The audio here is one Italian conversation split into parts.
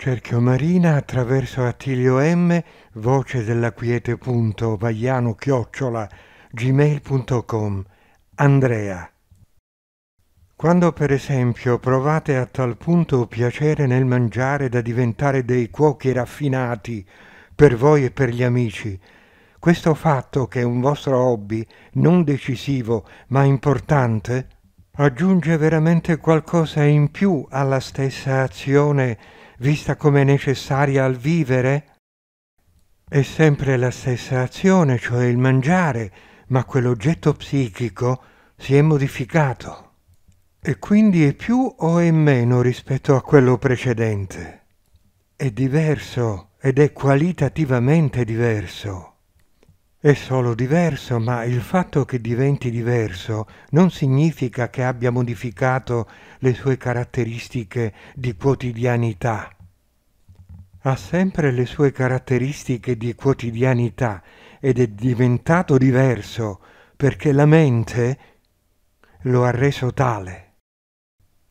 Cerchio Marina attraverso Attilio M, voce della quiete.vagliano chiocciola gmail.com Andrea Quando per esempio provate a tal punto piacere nel mangiare da diventare dei cuochi raffinati per voi e per gli amici, questo fatto che è un vostro hobby non decisivo ma importante aggiunge veramente qualcosa in più alla stessa azione vista come necessaria al vivere? È sempre la stessa azione, cioè il mangiare, ma quell'oggetto psichico si è modificato e quindi è più o è meno rispetto a quello precedente. È diverso ed è qualitativamente diverso è solo diverso, ma il fatto che diventi diverso non significa che abbia modificato le sue caratteristiche di quotidianità. Ha sempre le sue caratteristiche di quotidianità ed è diventato diverso perché la mente lo ha reso tale.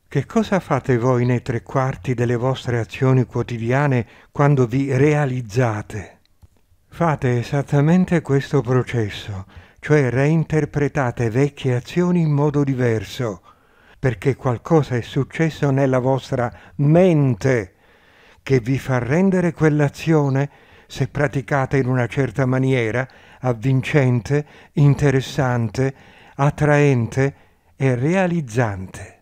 Che cosa fate voi nei tre quarti delle vostre azioni quotidiane quando vi realizzate? Fate esattamente questo processo, cioè reinterpretate vecchie azioni in modo diverso, perché qualcosa è successo nella vostra mente che vi fa rendere quell'azione, se praticata in una certa maniera, avvincente, interessante, attraente e realizzante.